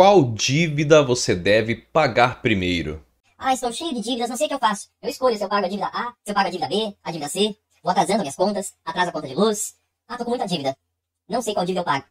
Qual dívida você deve pagar primeiro? Ah, estou cheio de dívidas, não sei o que eu faço. Eu escolho se eu pago a dívida A, se eu pago a dívida B, a dívida C. Vou atrasando minhas contas, atraso a conta de luz. Ah, estou com muita dívida. Não sei qual dívida eu pago.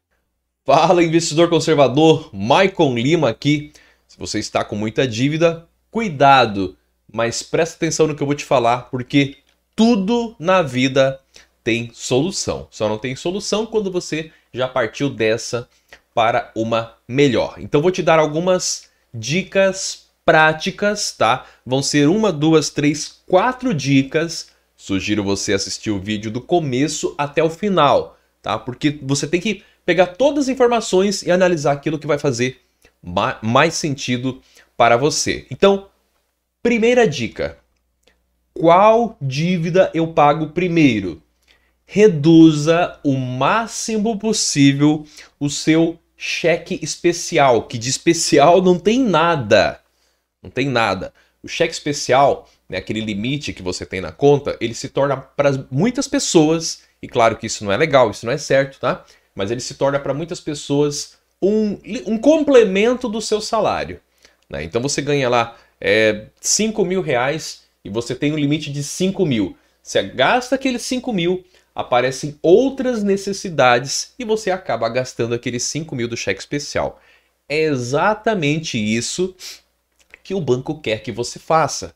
Fala, investidor conservador, Maicon Lima aqui. Se você está com muita dívida, cuidado, mas presta atenção no que eu vou te falar, porque tudo na vida tem solução. Só não tem solução quando você já partiu dessa para uma melhor. Então vou te dar algumas dicas práticas, tá? Vão ser uma, duas, três, quatro dicas. Sugiro você assistir o vídeo do começo até o final, tá? Porque você tem que pegar todas as informações e analisar aquilo que vai fazer mais sentido para você. Então, primeira dica: qual dívida eu pago primeiro? Reduza o máximo possível o seu cheque especial, que de especial não tem nada. Não tem nada. O cheque especial, né, aquele limite que você tem na conta, ele se torna para muitas pessoas, e claro que isso não é legal, isso não é certo, tá? Mas ele se torna para muitas pessoas um, um complemento do seu salário. Né? Então você ganha lá é, 5 mil reais e você tem um limite de 5 mil. Você gasta aqueles 5 mil, aparecem outras necessidades e você acaba gastando aqueles 5 mil do cheque especial. É exatamente isso que o banco quer que você faça.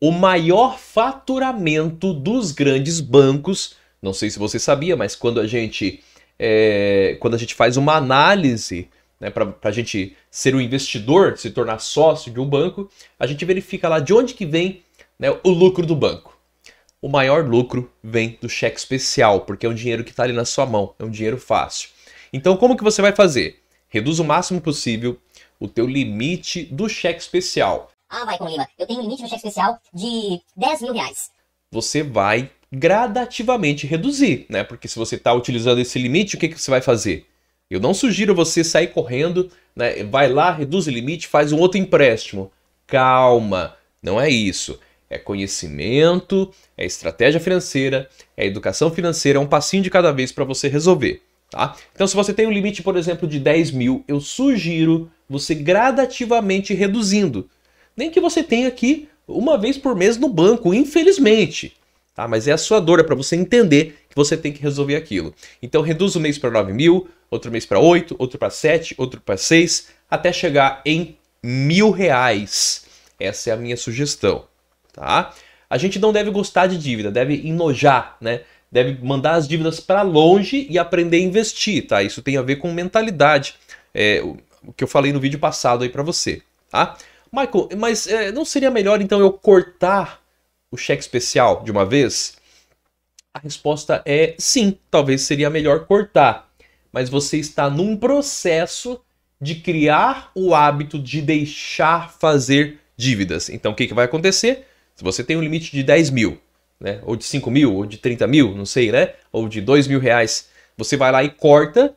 O maior faturamento dos grandes bancos, não sei se você sabia, mas quando a gente, é, quando a gente faz uma análise né, para a gente ser um investidor, se tornar sócio de um banco, a gente verifica lá de onde que vem né, o lucro do banco o maior lucro vem do cheque especial, porque é um dinheiro que está ali na sua mão, é um dinheiro fácil. Então, como que você vai fazer? Reduz o máximo possível o teu limite do cheque especial. Ah, vai com Lima, eu tenho um limite no cheque especial de 10 mil reais. Você vai gradativamente reduzir, né? Porque se você está utilizando esse limite, o que, que você vai fazer? Eu não sugiro você sair correndo, né? vai lá, reduz o limite, faz um outro empréstimo. Calma, não é isso. É conhecimento, é estratégia financeira, é educação financeira, é um passinho de cada vez para você resolver. Tá? Então, se você tem um limite, por exemplo, de 10 mil, eu sugiro você gradativamente reduzindo. Nem que você tenha aqui uma vez por mês no banco, infelizmente. Tá? Mas é a sua dor, é para você entender que você tem que resolver aquilo. Então, reduz um mês para 9 mil, outro mês para 8, outro para 7, outro para 6, até chegar em mil reais. Essa é a minha sugestão tá? A gente não deve gostar de dívida, deve enojar, né? Deve mandar as dívidas para longe e aprender a investir, tá? Isso tem a ver com mentalidade, é, o que eu falei no vídeo passado aí para você, tá? Michael, mas é, não seria melhor então eu cortar o cheque especial de uma vez? A resposta é sim, talvez seria melhor cortar. Mas você está num processo de criar o hábito de deixar fazer dívidas. Então o que, que vai acontecer? Se você tem um limite de 10 mil, né? Ou de 5 mil, ou de 30 mil, não sei, né? Ou de 2 mil reais, você vai lá e corta.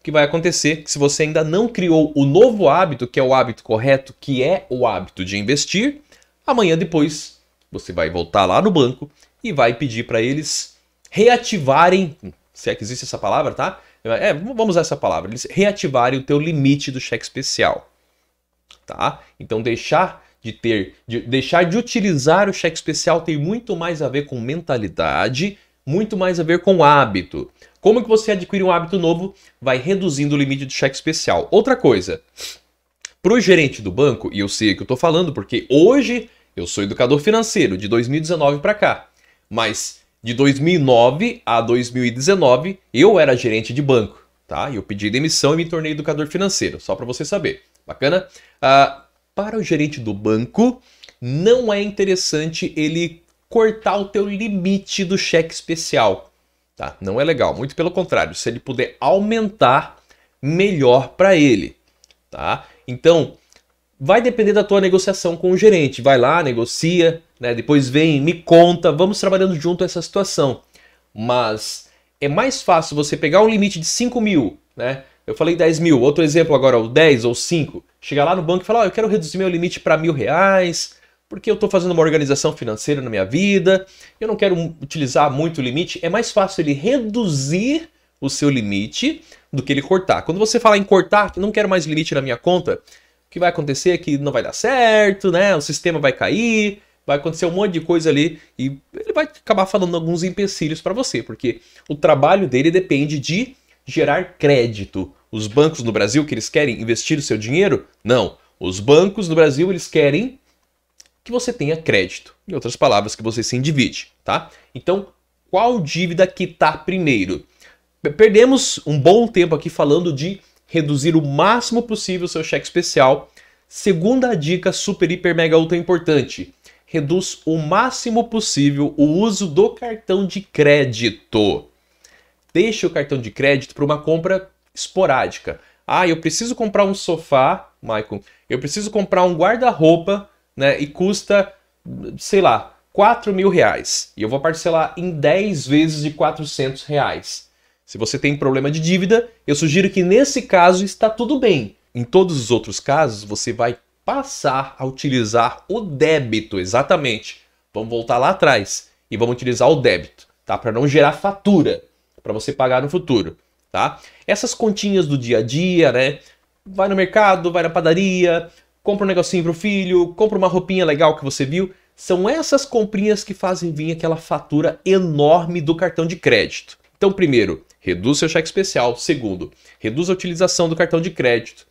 O que vai acontecer que se você ainda não criou o novo hábito, que é o hábito correto, que é o hábito de investir, amanhã depois você vai voltar lá no banco e vai pedir para eles reativarem, se é que existe essa palavra, tá? É, vamos usar essa palavra, eles reativarem o teu limite do cheque especial, tá? Então deixar de ter, de deixar de utilizar o cheque especial tem muito mais a ver com mentalidade, muito mais a ver com hábito. Como que você adquire um hábito novo vai reduzindo o limite do cheque especial. Outra coisa, para o gerente do banco, e eu sei que eu estou falando porque hoje eu sou educador financeiro de 2019 para cá, mas de 2009 a 2019 eu era gerente de banco, tá? Eu pedi demissão e me tornei educador financeiro, só para você saber. Bacana? Uh, para o gerente do banco, não é interessante ele cortar o teu limite do cheque especial. Tá? Não é legal, muito pelo contrário, se ele puder aumentar, melhor para ele. Tá? Então, vai depender da tua negociação com o gerente. Vai lá, negocia, né? depois vem, me conta, vamos trabalhando junto essa situação. Mas é mais fácil você pegar um limite de 5 mil, né? Eu falei 10 mil, outro exemplo agora, o 10 ou 5. Chegar lá no banco e falar, oh, eu quero reduzir meu limite para mil reais, porque eu estou fazendo uma organização financeira na minha vida, eu não quero utilizar muito o limite. É mais fácil ele reduzir o seu limite do que ele cortar. Quando você fala em cortar, não quero mais limite na minha conta, o que vai acontecer é que não vai dar certo, né? O sistema vai cair, vai acontecer um monte de coisa ali e ele vai acabar falando alguns empecilhos para você, porque o trabalho dele depende de gerar crédito. Os bancos no Brasil que eles querem investir o seu dinheiro? Não. Os bancos no Brasil eles querem que você tenha crédito. Em outras palavras, que você se endivide, tá? Então, qual dívida quitar tá primeiro? Perdemos um bom tempo aqui falando de reduzir o máximo possível o seu cheque especial. Segunda dica super, hiper, mega, ultra importante. Reduz o máximo possível o uso do cartão de crédito deixe o cartão de crédito para uma compra esporádica. Ah, eu preciso comprar um sofá, Michael, eu preciso comprar um guarda-roupa, né? E custa, sei lá, 4 mil reais. E eu vou parcelar em 10 vezes de 400 reais. Se você tem problema de dívida, eu sugiro que nesse caso está tudo bem. Em todos os outros casos, você vai passar a utilizar o débito, exatamente. Vamos voltar lá atrás e vamos utilizar o débito, tá? Para não gerar fatura para você pagar no futuro, tá? Essas continhas do dia a dia, né? Vai no mercado, vai na padaria, compra um negocinho pro filho, compra uma roupinha legal que você viu. São essas comprinhas que fazem vir aquela fatura enorme do cartão de crédito. Então, primeiro, reduz seu cheque especial. Segundo, reduz a utilização do cartão de crédito.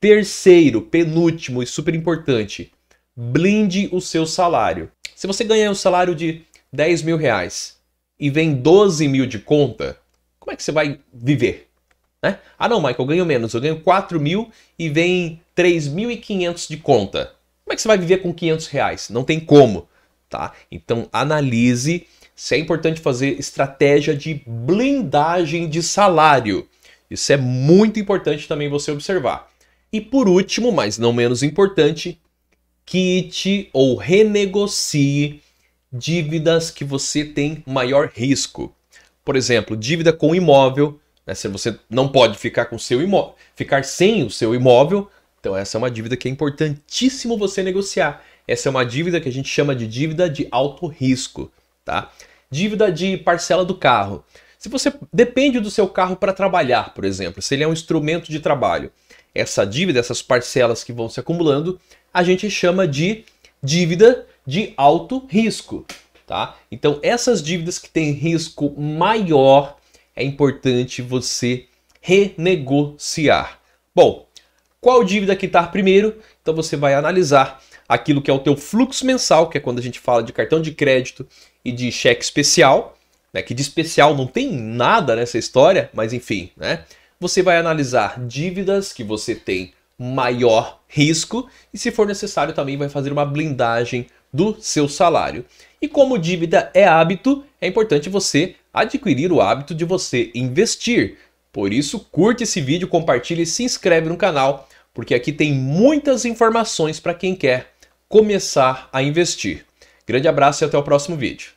Terceiro, penúltimo e super importante, blinde o seu salário. Se você ganhar um salário de 10 mil reais, e vem 12 mil de conta, como é que você vai viver? Né? Ah não, Michael, eu ganho menos, eu ganho 4 mil e vem 3.500 de conta. Como é que você vai viver com 500 reais? Não tem como, tá? Então analise se é importante fazer estratégia de blindagem de salário. Isso é muito importante também você observar. E por último, mas não menos importante, quite ou renegocie dívidas que você tem maior risco. Por exemplo, dívida com imóvel, né? se você não pode ficar com seu imóvel, ficar sem o seu imóvel, então essa é uma dívida que é importantíssimo você negociar. Essa é uma dívida que a gente chama de dívida de alto risco, tá? Dívida de parcela do carro. Se você depende do seu carro para trabalhar, por exemplo, se ele é um instrumento de trabalho, essa dívida, essas parcelas que vão se acumulando, a gente chama de dívida de alto risco, tá? Então, essas dívidas que têm risco maior, é importante você renegociar. Bom, qual dívida quitar tá primeiro? Então você vai analisar aquilo que é o teu fluxo mensal, que é quando a gente fala de cartão de crédito e de cheque especial, né? Que de especial não tem nada nessa história, mas enfim, né? Você vai analisar dívidas que você tem maior risco e se for necessário também vai fazer uma blindagem do seu salário. E como dívida é hábito, é importante você adquirir o hábito de você investir. Por isso, curte esse vídeo, compartilhe e se inscreve no canal, porque aqui tem muitas informações para quem quer começar a investir. Grande abraço e até o próximo vídeo.